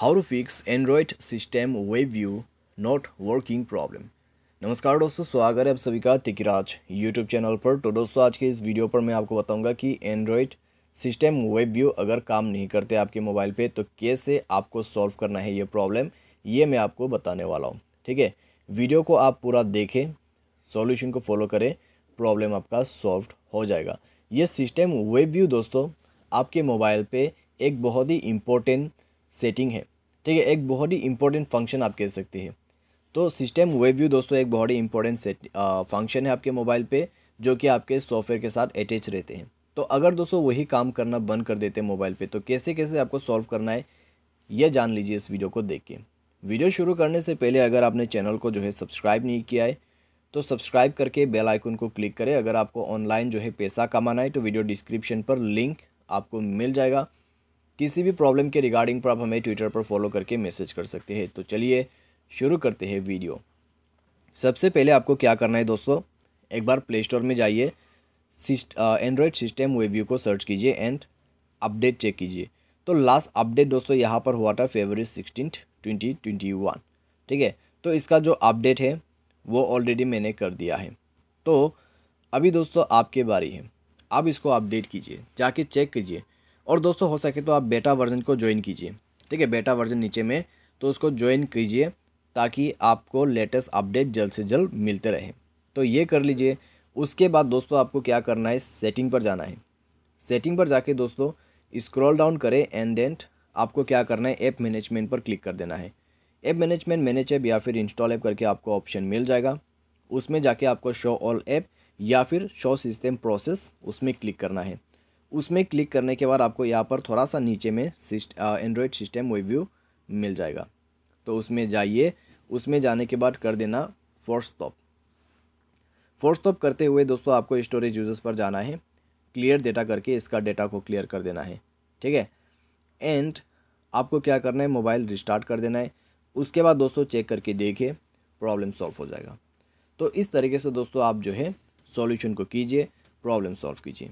how to fix Android system web view not working problem नमस्कार दोस्तों स्वागत है आप सभी का तिकराज यूट्यूब चैनल पर तो दोस्तों आज के इस वीडियो पर मैं आपको बताऊंगा कि एंड्रॉयड सिस्टम वेब व्यू अगर काम नहीं करते आपके मोबाइल पे तो कैसे आपको सॉल्व करना है ये प्रॉब्लम ये मैं आपको बताने वाला हूँ ठीक है वीडियो को आप पूरा देखें सॉल्यूशन को फॉलो करें प्रॉब्लम आपका सॉल्व हो जाएगा ये सिस्टम वेब व्यू दोस्तों आपके मोबाइल पर एक बहुत ही इम्पोर्टेंट सेटिंग है ठीक है एक बहुत ही इंपॉर्टेंट फंक्शन आप कह सकते हैं तो सिस्टम वेब व्यू दोस्तों एक बहुत ही इंपॉर्टेंट सेट फंक्शन है आपके मोबाइल पे जो कि आपके सॉफ्टवेयर के साथ अटैच रहते हैं तो अगर दोस्तों वही काम करना बंद कर देते हैं मोबाइल पे तो कैसे कैसे आपको सॉल्व करना है यह जान लीजिए इस वीडियो को देख के वीडियो शुरू करने से पहले अगर आपने चैनल को जो है सब्सक्राइब नहीं किया है तो सब्सक्राइब करके बेल आइकन को क्लिक करें अगर आपको ऑनलाइन जो है पैसा कमाना है तो वीडियो डिस्क्रिप्शन पर लिंक आपको मिल जाएगा किसी भी प्रॉब्लम के रिगार्डिंग पर आप हमें ट्विटर पर फॉलो करके मैसेज कर सकते हैं तो चलिए शुरू करते हैं वीडियो सबसे पहले आपको क्या करना है दोस्तों एक बार प्ले स्टोर में जाइए एंड्रॉयड सिस्टम वेव्यू को सर्च कीजिए एंड अपडेट चेक कीजिए तो लास्ट अपडेट दोस्तों यहाँ पर हुआ था February sixteen twenty twenty one ठीक है तो इसका जो अपडेट है वो ऑलरेडी मैंने कर दिया है तो अभी दोस्तों आपके बारी है आप इसको अपडेट कीजिए जाके चेक कीजिए और दोस्तों हो सके तो आप बेटा वर्जन को ज्वाइन कीजिए ठीक है बेटा वर्जन नीचे में तो उसको ज्वाइन कीजिए ताकि आपको लेटेस्ट अपडेट जल्द से जल्द मिलते रहे तो ये कर लीजिए उसके बाद दोस्तों आपको क्या करना है सेटिंग पर जाना है सेटिंग पर जाके दोस्तों स्क्रॉल डाउन करें एंड देंट आपको क्या करना है ऐप मैनेजमेंट पर क्लिक कर देना है ऐप मैनेजमेंट मैनेज ऐप या फिर इंस्टॉल ऐप करके आपको ऑप्शन मिल जाएगा उसमें जाके आपको शो ऑल ऐप या फिर शो सिस्टम प्रोसेस उसमें क्लिक करना है उसमें क्लिक करने के बाद आपको यहाँ पर थोड़ा सा नीचे में सिस्ट एंड्रॉयड सिस्टम रिव्यू मिल जाएगा तो उसमें जाइए उसमें जाने के बाद कर देना फोर्स स्टॉप फोर्स स्टॉप करते हुए दोस्तों आपको स्टोरेज यूजर्स पर जाना है क्लियर डेटा करके इसका डेटा को क्लियर कर देना है ठीक है एंड आपको क्या करना है मोबाइल रिस्टार्ट कर देना है उसके बाद दोस्तों चेक करके देखिए प्रॉब्लम सॉल्व हो जाएगा तो इस तरीके से दोस्तों आप जो है सॉल्यूशन को कीजिए प्रॉब्लम सॉल्व कीजिए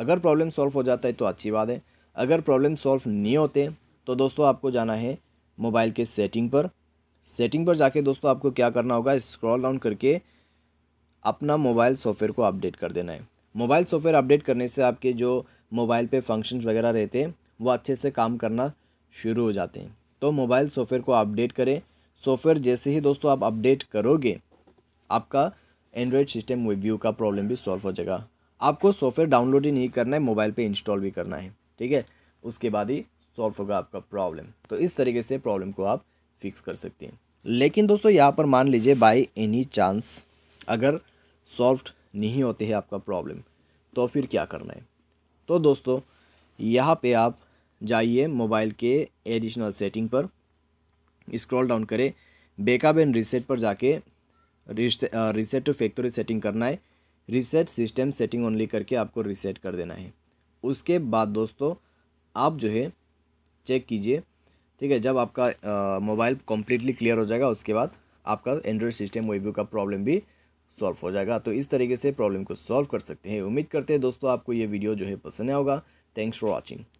अगर प्रॉब्लम सॉल्व हो जाता है तो अच्छी बात है अगर प्रॉब्लम सॉल्व नहीं होते तो दोस्तों आपको जाना है मोबाइल के सेटिंग पर सेटिंग पर जाके दोस्तों आपको क्या करना होगा स्क्रॉल डाउन करके अपना मोबाइल सॉफ्टवेयर को अपडेट कर देना है मोबाइल सॉफ्टवेयर अपडेट करने से आपके जो मोबाइल पे फंक्शंस वगैरह रहते हैं वो अच्छे से काम करना शुरू हो जाते हैं तो मोबाइल सॉफ्टवेयर को अपडेट करें सॉफ्टवेयर जैसे ही दोस्तों आप अपडेट करोगे आपका एंड्रॉयड सिस्टम रिव्यू का प्रॉब्लम भी सॉल्व हो जाएगा आपको सॉफ्टवेयर डाउनलोड ही नहीं करना है मोबाइल पे इंस्टॉल भी करना है ठीक है उसके बाद ही सॉल्व होगा आपका प्रॉब्लम तो इस तरीके से प्रॉब्लम को आप फिक्स कर सकते हैं लेकिन दोस्तों यहाँ पर मान लीजिए बाई एनी चांस अगर सॉल्व नहीं होते है आपका प्रॉब्लम तो फिर क्या करना है तो दोस्तों यहाँ पर आप जाइए मोबाइल के एडिशनल सेटिंग पर स्क्रॉल डाउन करें बैकअप एंड रीसेट पर जाके रिसेट टू फैक्ट्री सेटिंग करना है रीसेट सिस्टम सेटिंग ओनली करके आपको रीसेट कर देना है उसके बाद दोस्तों आप जो है चेक कीजिए ठीक है जब आपका मोबाइल कम्प्लीटली क्लियर हो जाएगा उसके बाद आपका एंड्रॉयड सिस्टम वेव्यू का प्रॉब्लम भी सॉल्व हो जाएगा तो इस तरीके से प्रॉब्लम को सॉल्व कर सकते हैं उम्मीद करते हैं दोस्तों आपको ये वीडियो जो है पसंद आया होगा थैंक्स फॉर वॉचिंग